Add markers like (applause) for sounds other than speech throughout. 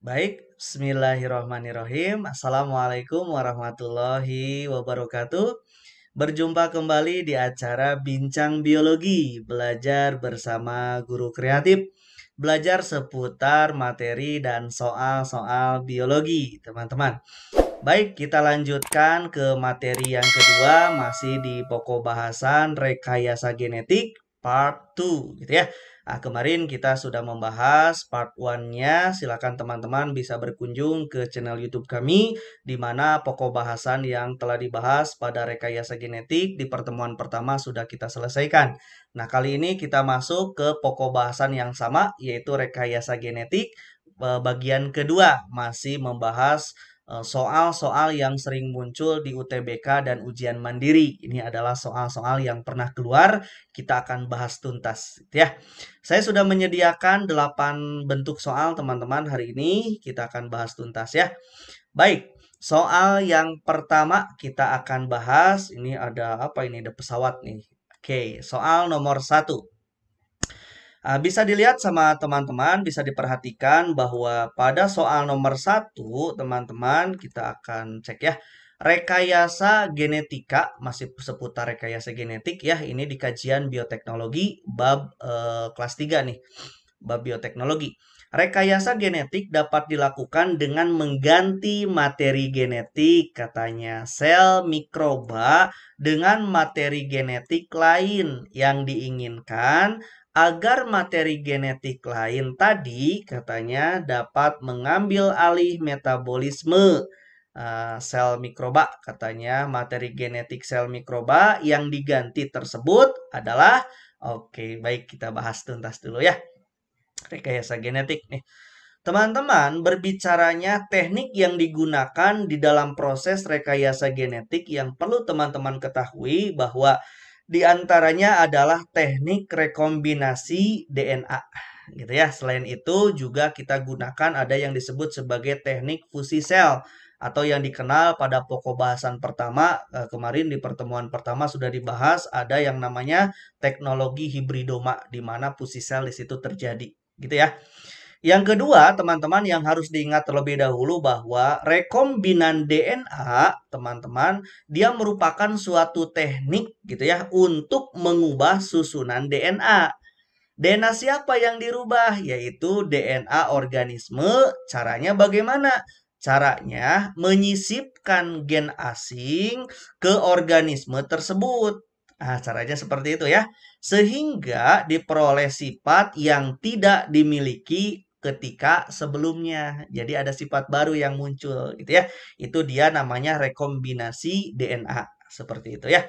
Baik, bismillahirrahmanirrahim. Assalamualaikum warahmatullahi wabarakatuh. Berjumpa kembali di acara Bincang Biologi, belajar bersama guru kreatif, belajar seputar materi dan soal-soal biologi, teman-teman. Baik, kita lanjutkan ke materi yang kedua, masih di pokok bahasan rekayasa genetik part 2 gitu ya. Nah, kemarin kita sudah membahas part 1-nya. Silakan teman-teman bisa berkunjung ke channel YouTube kami di mana pokok bahasan yang telah dibahas pada rekayasa genetik di pertemuan pertama sudah kita selesaikan. Nah, kali ini kita masuk ke pokok bahasan yang sama yaitu rekayasa genetik e, bagian kedua masih membahas Eh, soal-soal yang sering muncul di UTBK dan ujian mandiri. Ini adalah soal-soal yang pernah keluar, kita akan bahas tuntas gitu ya. Saya sudah menyediakan 8 bentuk soal teman-teman hari ini, kita akan bahas tuntas ya. Baik, soal yang pertama kita akan bahas ini ada apa ini ada pesawat nih. Oke, soal nomor satu Ah, bisa dilihat sama teman-teman, bisa diperhatikan bahwa pada soal nomor satu, teman-teman, kita akan cek ya. Rekayasa genetika, masih seputar rekayasa genetik ya, ini di kajian bioteknologi bab eh, kelas 3 nih, bab bioteknologi. Rekayasa genetik dapat dilakukan dengan mengganti materi genetik, katanya sel mikroba dengan materi genetik lain yang diinginkan agar materi genetik lain tadi katanya dapat mengambil alih metabolisme uh, sel mikroba katanya materi genetik sel mikroba yang diganti tersebut adalah oke okay, baik kita bahas tuntas dulu ya rekayasa genetik nih Teman-teman, berbicaranya teknik yang digunakan di dalam proses rekayasa genetik yang perlu teman-teman ketahui bahwa di antaranya adalah teknik rekombinasi DNA gitu ya. Selain itu juga kita gunakan ada yang disebut sebagai teknik fusi sel atau yang dikenal pada pokok bahasan pertama eh, kemarin di pertemuan pertama sudah dibahas ada yang namanya teknologi hibridoma di mana fusi sel di situ terjadi gitu ya. Yang kedua, teman-teman yang harus diingat terlebih dahulu bahwa rekombinan DNA, teman-teman, dia merupakan suatu teknik gitu ya untuk mengubah susunan DNA. DNA siapa yang dirubah? Yaitu DNA organisme. Caranya bagaimana? Caranya menyisipkan gen asing ke organisme tersebut. Nah, caranya seperti itu ya. Sehingga diperoleh sifat yang tidak dimiliki ketika sebelumnya. Jadi ada sifat baru yang muncul gitu ya. Itu dia namanya rekombinasi DNA seperti itu ya.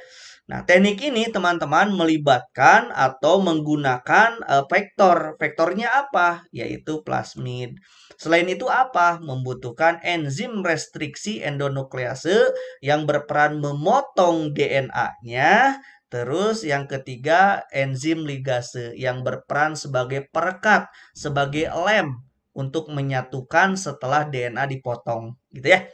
Nah, teknik ini teman-teman melibatkan atau menggunakan uh, vektor. Vektornya apa? Yaitu plasmid. Selain itu apa? Membutuhkan enzim restriksi endonuklease yang berperan memotong DNA-nya Terus yang ketiga enzim ligase yang berperan sebagai perekat, sebagai lem untuk menyatukan setelah DNA dipotong gitu ya.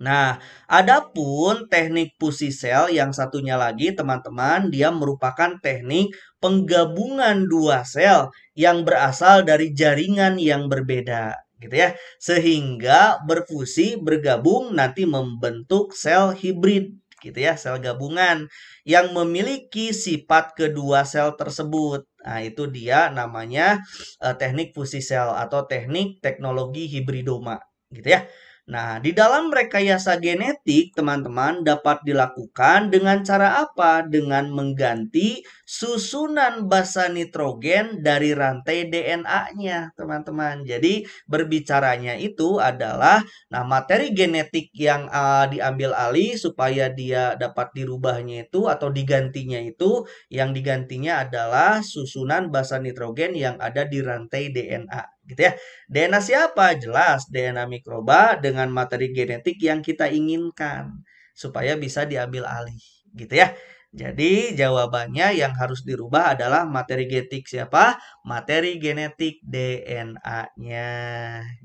Nah, adapun teknik fusi sel yang satunya lagi teman-teman, dia merupakan teknik penggabungan dua sel yang berasal dari jaringan yang berbeda gitu ya. Sehingga berfusi, bergabung nanti membentuk sel hibrid gitu ya, sel gabungan yang memiliki sifat kedua sel tersebut. Nah, itu dia namanya eh, teknik fusi sel atau teknik teknologi hibridoma gitu ya. Nah, di dalam rekayasa genetik, teman-teman dapat dilakukan dengan cara apa? Dengan mengganti susunan basa nitrogen dari rantai DNA-nya, teman-teman. Jadi, berbicaranya itu adalah nah materi genetik yang uh, diambil alih supaya dia dapat dirubahnya itu atau digantinya itu yang digantinya adalah susunan basa nitrogen yang ada di rantai DNA gitu ya. DNA siapa? Jelas DNA mikroba dengan materi genetik yang kita inginkan supaya bisa diambil alih, gitu ya. Jadi jawabannya yang harus dirubah adalah materi genetik siapa? Materi genetik DNA-nya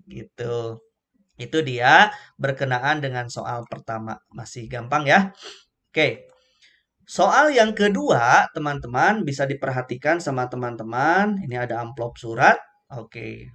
gitu. Itu dia berkenaan dengan soal pertama. Masih gampang ya. Oke. Soal yang kedua, teman-teman bisa diperhatikan sama teman-teman. Ini ada amplop surat Oke.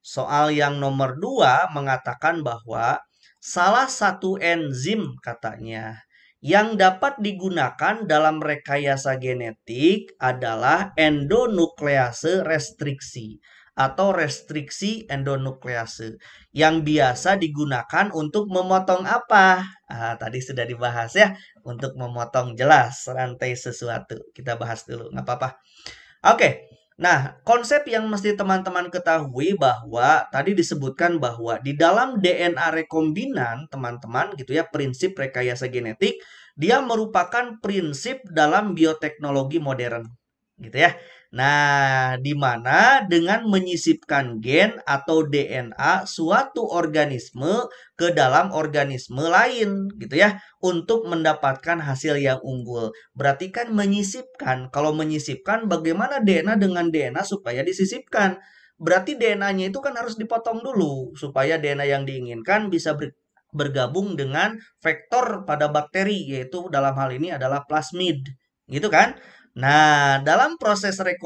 Soal yang nomor dua mengatakan bahwa salah satu enzim katanya yang dapat digunakan dalam rekayasa genetik adalah endonuklease restriksi atau restriksi endonuklease yang biasa digunakan untuk memotong apa? Ah, tadi sudah dibahas ya untuk memotong jelas rantai sesuatu. Kita bahas dulu, nggak apa-apa. Oke, okay. Nah, konsep yang mesti teman-teman ketahui bahwa tadi disebutkan bahwa di dalam DNA rekombinan, teman-teman, gitu ya, prinsip rekayasa genetik, dia merupakan prinsip dalam bioteknologi modern, gitu ya. Nah, di mana dengan menyisipkan gen atau DNA suatu organisme ke dalam organisme lain gitu ya untuk mendapatkan hasil yang unggul. Berarti kan menyisipkan. Kalau menyisipkan bagaimana DNA dengan DNA supaya disisipkan? Berarti DNA-nya itu kan harus dipotong dulu supaya DNA yang diinginkan bisa ber bergabung dengan vektor pada bakteri yaitu dalam hal ini adalah plasmid gitu kan Nah, dalam proses eh,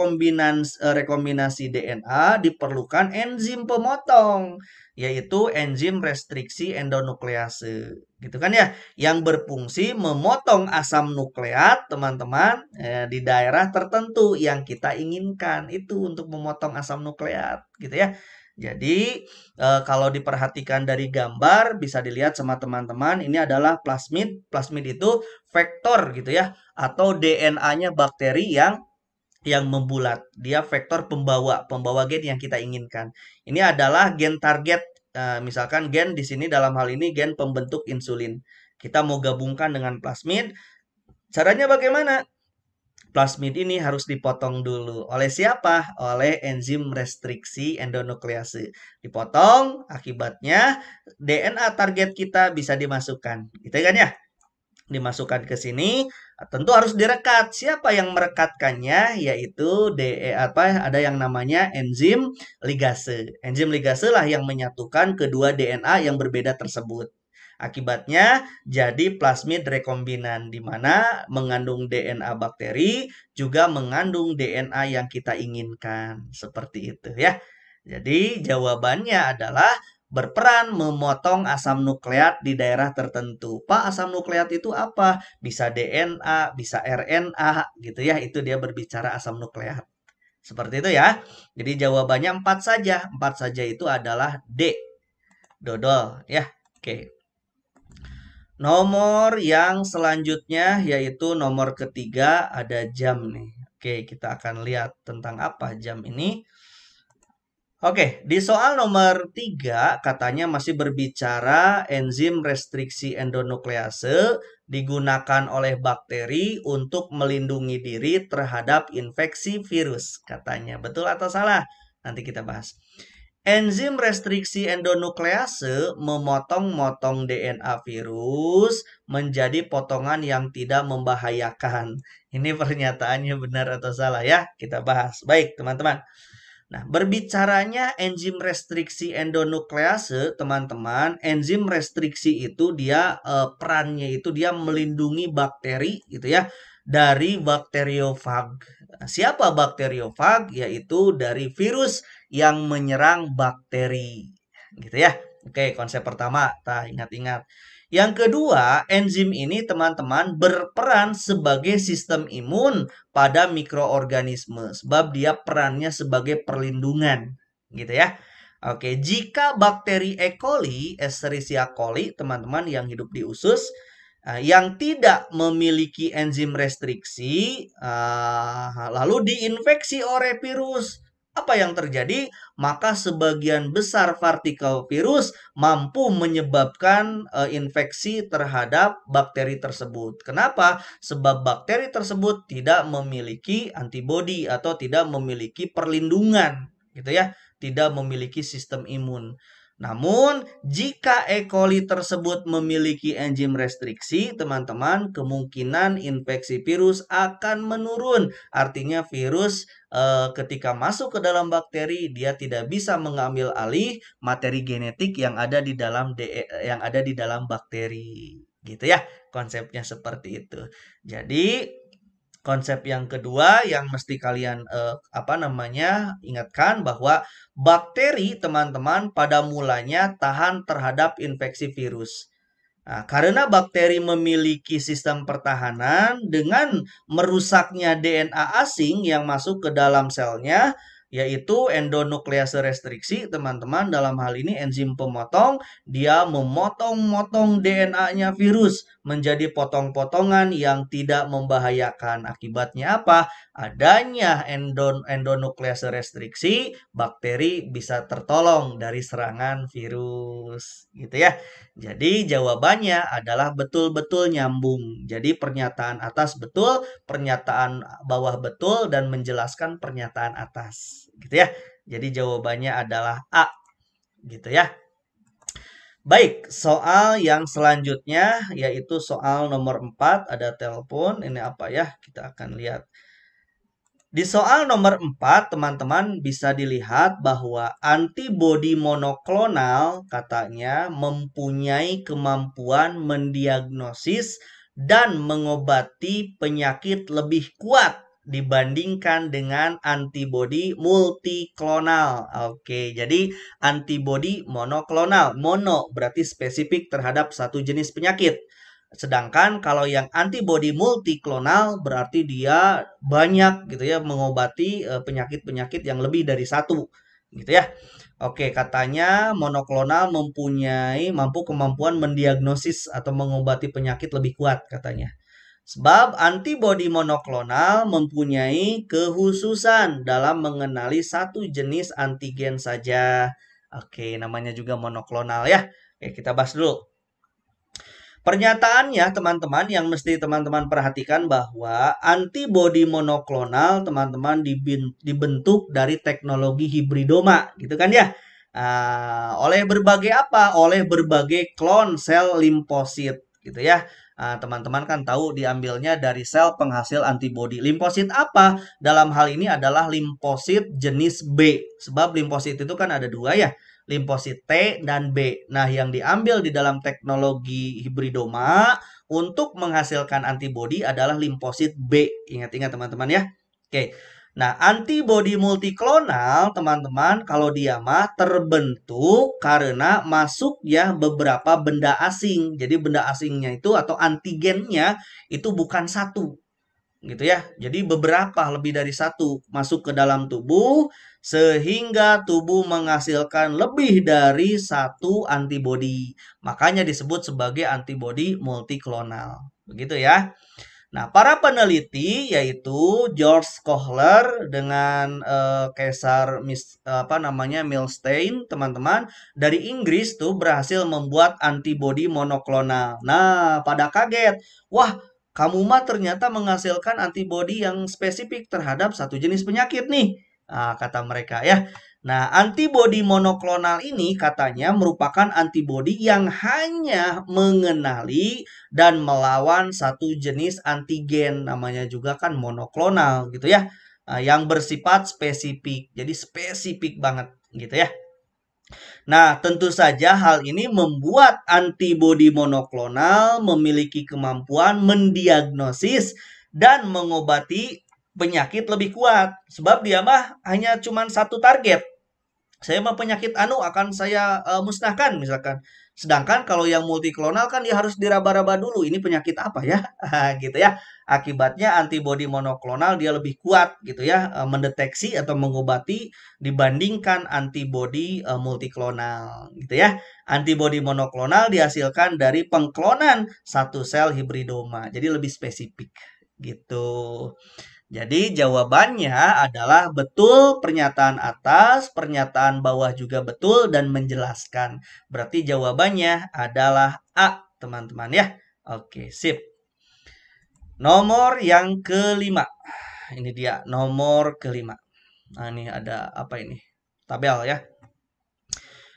rekombinasi DNA diperlukan enzim pemotong, yaitu enzim restriksi endonuklease, gitu kan ya, yang berfungsi memotong asam nukleat, teman-teman, eh, di daerah tertentu yang kita inginkan itu untuk memotong asam nukleat, gitu ya. Jadi e, kalau diperhatikan dari gambar bisa dilihat sama teman-teman ini adalah plasmid. Plasmid itu vektor gitu ya atau DNA-nya bakteri yang yang membulat. Dia vektor pembawa, pembawa gen yang kita inginkan. Ini adalah gen target. E, misalkan gen di sini dalam hal ini gen pembentuk insulin. Kita mau gabungkan dengan plasmid. Caranya bagaimana? plasmid ini harus dipotong dulu. Oleh siapa? Oleh enzim restriksi endonuklease. Dipotong, akibatnya DNA target kita bisa dimasukkan. Gitu kan ya? Dimasukkan ke sini, tentu harus direkat. Siapa yang merekatkannya? Yaitu DE apa? Ada yang namanya enzim ligase. Enzim ligase lah yang menyatukan kedua DNA yang berbeda tersebut. Akibatnya jadi plasmid rekombinan di mana mengandung DNA bakteri juga mengandung DNA yang kita inginkan. Seperti itu ya. Jadi jawabannya adalah berperan memotong asam nukleat di daerah tertentu. Pak, asam nukleat itu apa? Bisa DNA, bisa RNA gitu ya. Itu dia berbicara asam nukleat. Seperti itu ya. Jadi jawabannya empat saja. Empat saja itu adalah D. Dodol ya. Oke. Nomor yang selanjutnya yaitu nomor ketiga ada jam nih. Oke, kita akan lihat tentang apa jam ini. Oke, di soal nomor tiga katanya masih berbicara enzim restriksi endonuklease digunakan oleh bakteri untuk melindungi diri terhadap infeksi virus katanya. Betul atau salah? Nanti kita bahas. Enzim restriksi endonuklease memotong-motong DNA virus menjadi potongan yang tidak membahayakan. Ini pernyataannya benar atau salah ya? Kita bahas. Baik, teman-teman. Nah, berbicaranya enzim restriksi endonuklease, teman-teman, enzim restriksi itu dia eh, perannya itu dia melindungi bakteri gitu ya dari bakteriofag Siapa bakteriofag? Yaitu dari virus yang menyerang bakteri. Gitu ya. Oke, konsep pertama, kita ingat-ingat. Yang kedua, enzim ini teman-teman berperan sebagai sistem imun pada mikroorganisme sebab dia perannya sebagai perlindungan, gitu ya. Oke, jika bakteri E. coli, Escherichia coli, teman-teman yang hidup di usus Eh, yang tidak memiliki enzim restriksi eh, lalu diinfeksi oleh virus. Apa yang terjadi? Maka sebagian besar partikel virus mampu menyebabkan eh, infeksi terhadap bakteri tersebut. Kenapa? Sebab bakteri tersebut tidak memiliki antibodi atau tidak memiliki perlindungan, gitu ya, tidak memiliki sistem imun. Namun, jika E. coli tersebut memiliki enzim restriksi, teman-teman, kemungkinan infeksi virus akan menurun. Artinya virus e, ketika masuk ke dalam bakteri, dia tidak bisa mengambil alih materi genetik yang ada di dalam DE, yang ada di dalam bakteri. Gitu ya, konsepnya seperti itu. Jadi, Konsep yang kedua yang mesti kalian eh, apa namanya ingatkan bahwa bakteri teman-teman pada mulanya tahan terhadap infeksi virus. Nah, karena bakteri memiliki sistem pertahanan dengan merusaknya DNA asing yang masuk ke dalam selnya, yaitu endonuklease restriksi, teman-teman dalam hal ini enzim pemotong, dia memotong-motong DNA-nya virus menjadi potong-potongan yang tidak membahayakan. Akibatnya apa? Adanya endon endonuklease restriksi, bakteri bisa tertolong dari serangan virus. Gitu ya. Jadi jawabannya adalah betul-betul nyambung. Jadi pernyataan atas betul, pernyataan bawah betul, dan menjelaskan pernyataan atas. Gitu ya. Jadi jawabannya adalah A. Gitu ya. Baik, soal yang selanjutnya yaitu soal nomor 4 ada telepon. Ini apa ya? Kita akan lihat. Di soal nomor 4, teman-teman bisa dilihat bahwa antibodi monoklonal katanya mempunyai kemampuan mendiagnosis dan mengobati penyakit lebih kuat dibandingkan dengan antibodi multiklonal. Oke, jadi antibodi monoklonal, mono berarti spesifik terhadap satu jenis penyakit. Sedangkan kalau yang antibodi multiklonal berarti dia banyak gitu ya mengobati eh, penyakit-penyakit yang lebih dari satu gitu ya. Oke, katanya monoklonal mempunyai mampu kemampuan mendiagnosis atau mengobati penyakit lebih kuat katanya. Sebab antibodi monoklonal mempunyai kehususan dalam mengenali satu jenis antigen saja. Oke, namanya juga monoklonal ya. Oke, kita bahas dulu. Pernyataannya teman-teman yang mesti teman-teman perhatikan bahwa antibodi monoklonal teman-teman dibentuk dari teknologi hibridoma gitu kan ya. Uh, oleh berbagai apa? Oleh berbagai klon sel limposit, gitu ya. Ah, teman-teman uh, kan tahu diambilnya dari sel penghasil antibodi. Limfosit apa? Dalam hal ini adalah limfosit jenis B. Sebab limfosit itu kan ada dua ya, limfosit T dan B. Nah, yang diambil di dalam teknologi hibridoma untuk menghasilkan antibodi adalah limfosit B. Ingat-ingat teman-teman ya. Oke. Nah, antibodi multiklonal, teman-teman, kalau dia mah terbentuk karena masuk ya beberapa benda asing. Jadi benda asingnya itu atau antigennya itu bukan satu. Gitu ya. Jadi beberapa lebih dari satu masuk ke dalam tubuh sehingga tubuh menghasilkan lebih dari satu antibodi. Makanya disebut sebagai antibodi multiklonal. Begitu ya. Nah, para peneliti yaitu George Kohler dengan eh, Kaisar Mis, apa namanya Milstein, teman-teman, dari Inggris tuh berhasil membuat antibodi monoklonal. Nah, pada kaget. Wah, kamu mah ternyata menghasilkan antibodi yang spesifik terhadap satu jenis penyakit nih. Nah, kata mereka ya. Nah, antibodi monoklonal ini katanya merupakan antibodi yang hanya mengenali dan melawan satu jenis antigen, namanya juga kan monoklonal gitu ya, nah, yang bersifat spesifik. Jadi spesifik banget gitu ya. Nah, tentu saja hal ini membuat antibodi monoklonal memiliki kemampuan mendiagnosis dan mengobati penyakit lebih kuat sebab dia mah hanya cuman satu target saya mah penyakit anu akan saya uh, musnahkan misalkan. Sedangkan kalau yang multiklonal kan dia harus diraba-raba dulu ini penyakit apa ya (laughs) gitu ya. Akibatnya antibodi monoklonal dia lebih kuat gitu ya eh, mendeteksi atau mengobati dibandingkan antibodi uh, eh, multiklonal gitu ya. Antibodi monoklonal dihasilkan dari pengklonan satu sel hibridoma. Jadi lebih spesifik gitu. Jadi jawabannya adalah betul pernyataan atas, pernyataan bawah juga betul dan menjelaskan. Berarti jawabannya adalah A, teman-teman ya. Oke, sip. Nomor yang kelima. Ini dia nomor kelima. Nah, ini ada apa ini? Tabel ya.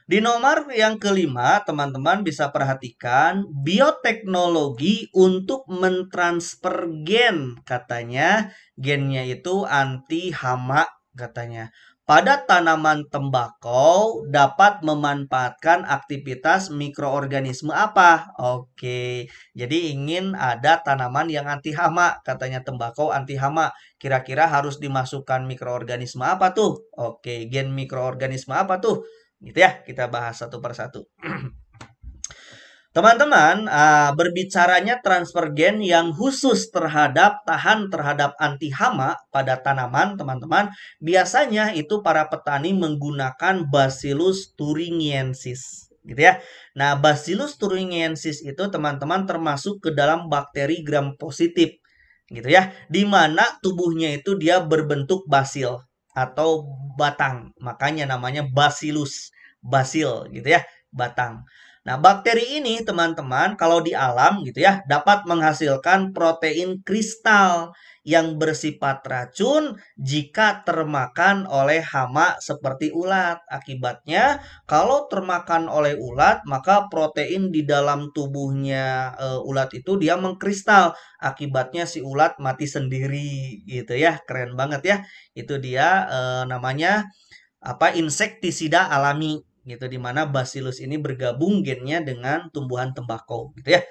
Di nomor yang kelima, teman-teman bisa perhatikan bioteknologi untuk mentransfer gen katanya. Gennya itu anti hama katanya. Pada tanaman tembakau dapat memanfaatkan aktivitas mikroorganisme apa? Oke, jadi ingin ada tanaman yang anti hama, katanya tembakau anti hama. Kira-kira harus dimasukkan mikroorganisme apa tuh? Oke, gen mikroorganisme apa tuh? Gitu ya, kita bahas satu persatu. (clears throat) Teman-teman, uh, berbicaranya transfer gen yang khusus terhadap tahan terhadap anti hama pada tanaman, teman-teman, biasanya itu para petani menggunakan Bacillus thuringiensis, gitu ya. Nah, Bacillus thuringiensis itu teman-teman termasuk ke dalam bakteri gram positif, gitu ya. Di mana tubuhnya itu dia berbentuk basil, atau batang. Makanya namanya basilus, basil gitu ya, batang. Nah, bakteri ini teman-teman kalau di alam gitu ya dapat menghasilkan protein kristal yang bersifat racun jika termakan oleh hama seperti ulat. Akibatnya kalau termakan oleh ulat maka protein di dalam tubuhnya e, ulat itu dia mengkristal. Akibatnya si ulat mati sendiri gitu ya. Keren banget ya. Itu dia e, namanya apa insektisida alami gitu di mana bacillus ini bergabung gennya dengan tumbuhan tembakau gitu ya.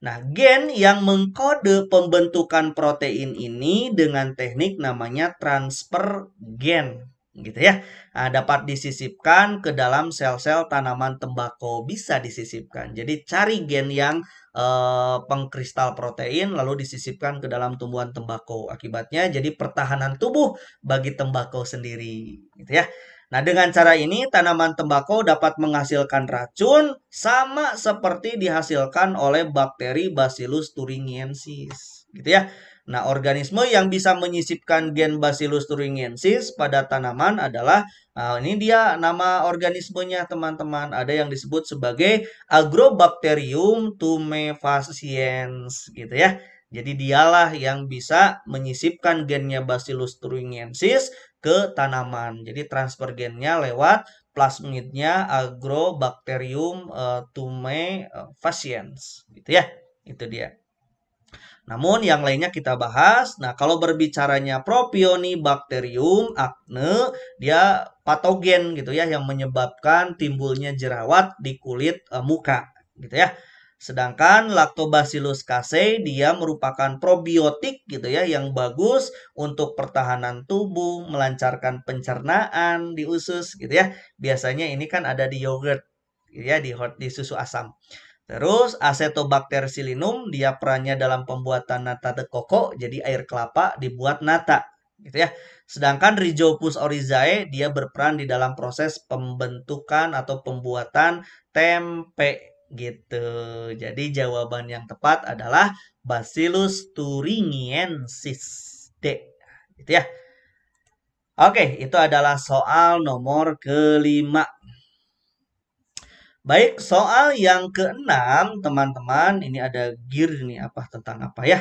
Nah, gen yang mengkode pembentukan protein ini dengan teknik namanya transfer gen gitu ya. Nah, dapat disisipkan ke dalam sel-sel tanaman tembakau bisa disisipkan. Jadi cari gen yang eh, pengkristal protein lalu disisipkan ke dalam tumbuhan tembakau. Akibatnya jadi pertahanan tubuh bagi tembakau sendiri gitu ya. Nah, dengan cara ini tanaman tembakau dapat menghasilkan racun sama seperti dihasilkan oleh bakteri Bacillus thuringiensis, gitu ya. Nah, organisme yang bisa menyisipkan gen Bacillus thuringiensis pada tanaman adalah nah ini dia nama organismenya, teman-teman. Ada yang disebut sebagai Agrobacterium tumefaciens, gitu ya. Jadi dialah yang bisa menyisipkan gennya Bacillus thuringiensis ke tanaman. Jadi transfer gennya lewat plasmidnya Agrobacterium tumefaciens. Eh, tume eh, Gitu ya. Itu dia. Namun yang lainnya kita bahas. Nah, kalau berbicaranya Propionibacterium acne, dia patogen gitu ya yang menyebabkan timbulnya jerawat di kulit eh, muka gitu ya. Sedangkan Lactobacillus casei dia merupakan probiotik gitu ya yang bagus untuk pertahanan tubuh, melancarkan pencernaan di usus gitu ya. Biasanya ini kan ada di yogurt gitu ya di di susu asam. Terus Acetobacter silinum dia perannya dalam pembuatan nata de coco jadi air kelapa dibuat nata gitu ya. Sedangkan Rhizopus oryzae dia berperan di dalam proses pembentukan atau pembuatan tempe gitu. Jadi jawaban yang tepat adalah Bacillus thuringiensis D. Gitu ya. Oke, itu adalah soal nomor kelima. Baik, soal yang keenam, teman-teman, ini ada gear nih apa tentang apa ya?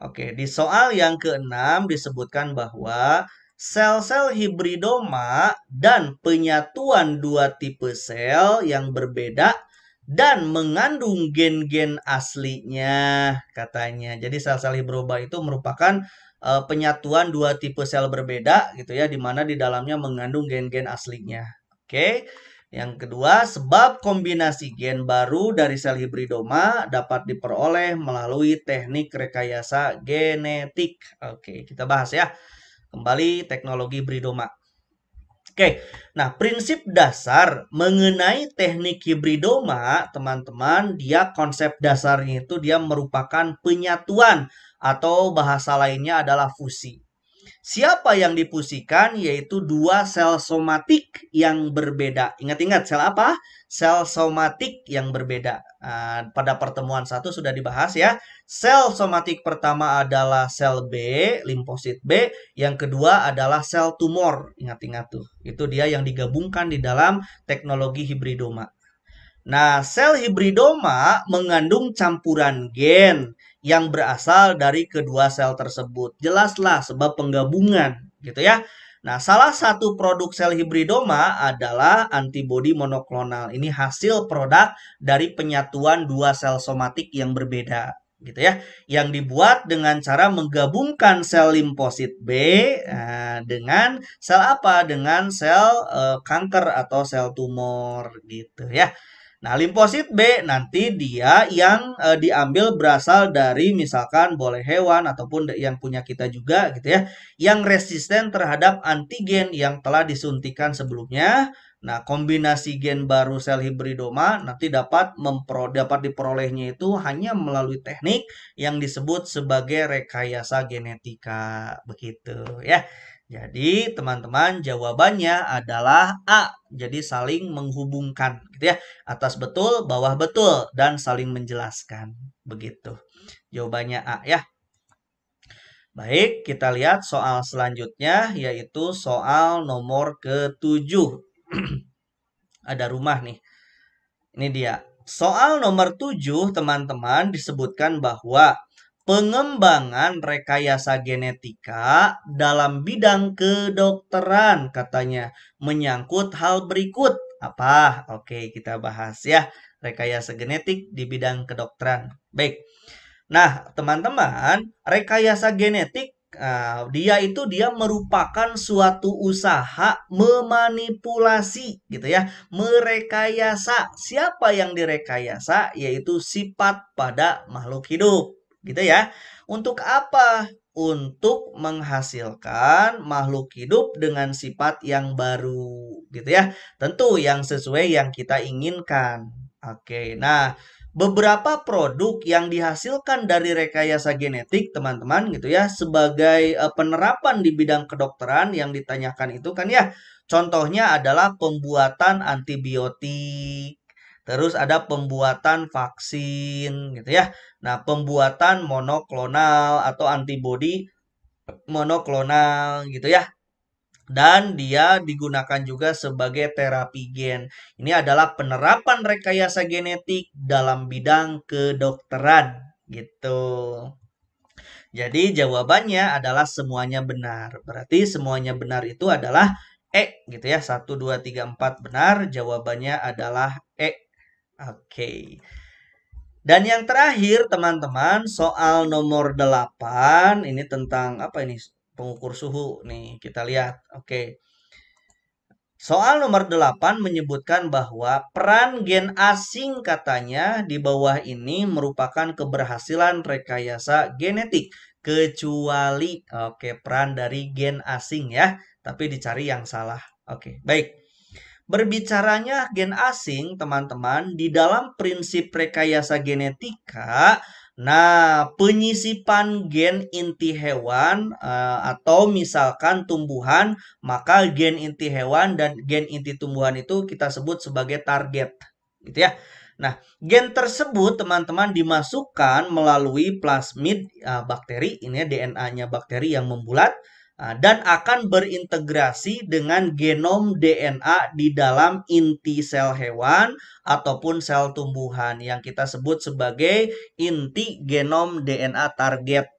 Oke, di soal yang keenam disebutkan bahwa sel-sel hibridoma dan penyatuan dua tipe sel yang berbeda dan mengandung gen-gen aslinya katanya. Jadi sel-sel hibroba itu merupakan uh, penyatuan dua tipe sel berbeda gitu ya di mana di dalamnya mengandung gen-gen aslinya. Oke. Yang kedua, sebab kombinasi gen baru dari sel hibridoma dapat diperoleh melalui teknik rekayasa genetik. Oke, kita bahas ya. Kembali teknologi hibridoma. Oke, nah prinsip dasar mengenai teknik hibridoma, teman-teman, dia konsep dasarnya itu dia merupakan penyatuan atau bahasa lainnya adalah fusi. Siapa yang dipusikan yaitu dua sel somatik yang berbeda. Ingat-ingat sel apa? Sel somatik yang berbeda. Ah, pada pertemuan satu sudah dibahas ya. Sel somatik pertama adalah sel B, limfosit B. Yang kedua adalah sel tumor. Ingat-ingat tuh. Itu dia yang digabungkan di dalam teknologi hibridoma. Nah, sel hibridoma mengandung campuran gen yang berasal dari kedua sel tersebut. Jelaslah sebab penggabungan, gitu ya. Nah, salah satu produk sel hibridoma adalah antibodi monoklonal. Ini hasil produk dari penyatuan dua sel somatik yang berbeda, gitu ya. Yang dibuat dengan cara menggabungkan sel limfosit B eh, dengan sel apa? Dengan sel eh, kanker atau sel tumor, gitu ya. Nah, limfosit B nanti dia yang e, diambil berasal dari misalkan boleh hewan ataupun yang punya kita juga gitu ya, yang resisten terhadap antigen yang telah disuntikan sebelumnya. Nah, kombinasi gen baru sel hibridoma nanti dapat mempro, dapat diperolehnya itu hanya melalui teknik yang disebut sebagai rekayasa genetika begitu ya. Jadi teman-teman jawabannya adalah A. Jadi saling menghubungkan gitu ya. Atas betul, bawah betul dan saling menjelaskan. Begitu. Jawabannya A ya. Baik, kita lihat soal selanjutnya yaitu soal nomor ke-7. (clears throat) Ada rumah nih. Ini dia. Soal nomor 7 teman-teman disebutkan bahwa pengembangan rekayasa genetika dalam bidang kedokteran katanya menyangkut hal berikut. Apa? Oke, kita bahas ya rekayasa genetik di bidang kedokteran. Baik. Nah, teman-teman, rekayasa genetik uh, dia itu dia merupakan suatu usaha memanipulasi gitu ya, merekayasa. Siapa yang direkayasa yaitu sifat pada makhluk hidup gitu ya. Untuk apa? Untuk menghasilkan makhluk hidup dengan sifat yang baru, gitu ya. Tentu yang sesuai yang kita inginkan. Oke, nah beberapa produk yang dihasilkan dari rekayasa genetik, teman-teman, gitu ya, sebagai eh, penerapan di bidang kedokteran yang ditanyakan itu kan ya, contohnya adalah pembuatan antibiotik Terus ada pembuatan vaksin gitu ya. Nah, pembuatan monoklonal atau antibodi monoklonal gitu ya. Dan dia digunakan juga sebagai terapi gen. Ini adalah penerapan rekayasa genetik dalam bidang kedokteran gitu. Jadi jawabannya adalah semuanya benar. Berarti semuanya benar itu adalah E gitu ya. 1 2 3 4 benar, jawabannya adalah E Oke. Dan yang terakhir teman-teman soal nomor 8 ini tentang apa ini pengukur suhu nih kita lihat. Oke. Soal nomor 8 menyebutkan bahwa peran gen asing katanya di bawah ini merupakan keberhasilan rekayasa genetik kecuali oke peran dari gen asing ya, tapi dicari yang salah. Oke, baik. Berbicaranya gen asing, teman-teman, di dalam prinsip rekayasa genetika, nah penyisipan gen inti hewan eh, atau misalkan tumbuhan, maka gen inti hewan dan gen inti tumbuhan itu kita sebut sebagai target, gitu ya. Nah, gen tersebut teman-teman dimasukkan melalui plasmid eh, bakteri, ini ya, DNA-nya bakteri yang membulat Ah, dan akan berintegrasi dengan genom DNA di dalam inti sel hewan ataupun sel tumbuhan yang kita sebut sebagai inti genom DNA target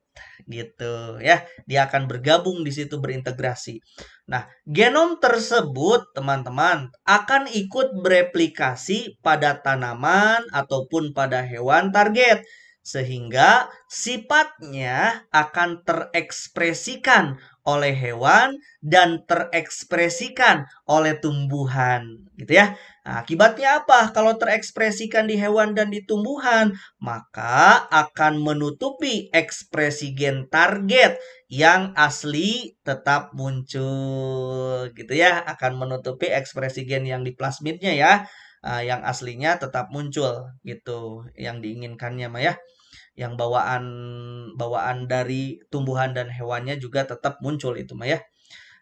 gitu ya. Dia akan bergabung di situ berintegrasi. Nah, genom tersebut teman-teman akan ikut bereplikasi pada tanaman ataupun pada hewan target sehingga sifatnya akan terekspresikan oleh hewan dan terekspresikan oleh tumbuhan gitu ya. Nah, akibatnya apa? Kalau terekspresikan di hewan dan di tumbuhan, maka akan menutupi ekspresi gen target yang asli tetap muncul gitu ya, akan menutupi ekspresi gen yang di plasmidnya ya. Ah, yang aslinya tetap muncul gitu yang diinginkannya Maya yang bawaan bawaan dari tumbuhan dan hewannya juga tetap muncul itu mah ya.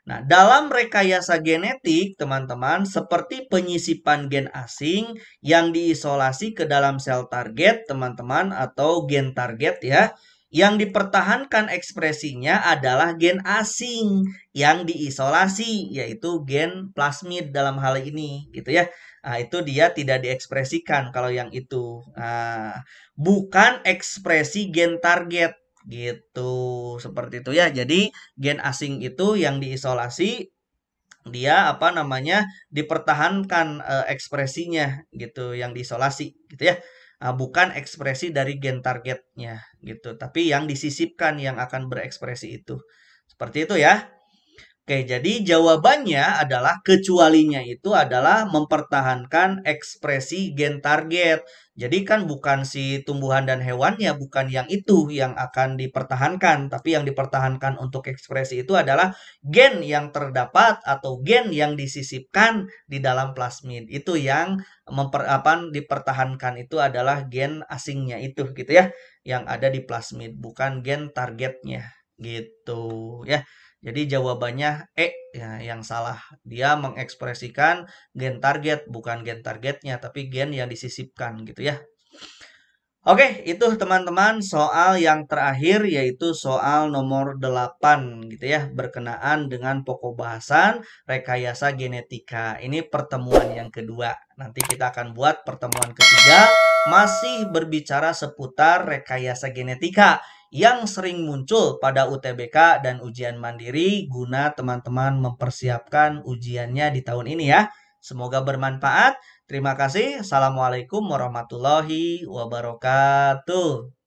Nah, dalam rekayasa genetik, teman-teman, seperti penyisipan gen asing yang diisolasi ke dalam sel target, teman-teman, atau gen target ya, yang dipertahankan ekspresinya adalah gen asing yang diisolasi, yaitu gen plasmid dalam hal ini, gitu ya. Nah, itu dia tidak diekspresikan kalau yang itu. Nah, bukan ekspresi gen target gitu. Seperti itu ya. Jadi gen asing itu yang diisolasi dia apa namanya dipertahankan eh, ekspresinya gitu yang diisolasi gitu ya. Nah, bukan ekspresi dari gen targetnya gitu, tapi yang disisipkan yang akan berekspresi itu. Seperti itu ya. Oke, jadi jawabannya adalah kecualinya itu adalah mempertahankan ekspresi gen target. Jadi kan bukan si tumbuhan dan hewannya, bukan yang itu yang akan dipertahankan, tapi yang dipertahankan untuk ekspresi itu adalah gen yang terdapat atau gen yang disisipkan di dalam plasmid. Itu yang memper, apa, dipertahankan itu adalah gen asingnya itu gitu ya, yang ada di plasmid, bukan gen targetnya gitu ya. Jadi jawabannya E ya, yang salah. Dia mengekspresikan gen target bukan gen targetnya tapi gen yang disisipkan gitu ya. Oke, itu teman-teman soal yang terakhir yaitu soal nomor 8 gitu ya, berkenaan dengan pokok bahasan rekayasa genetika. Ini pertemuan yang kedua. Nanti kita akan buat pertemuan ketiga masih berbicara seputar rekayasa genetika yang sering muncul pada UTBK dan ujian mandiri guna teman-teman mempersiapkan ujiannya di tahun ini ya. Semoga bermanfaat. Terima kasih. Assalamualaikum warahmatullahi wabarakatuh.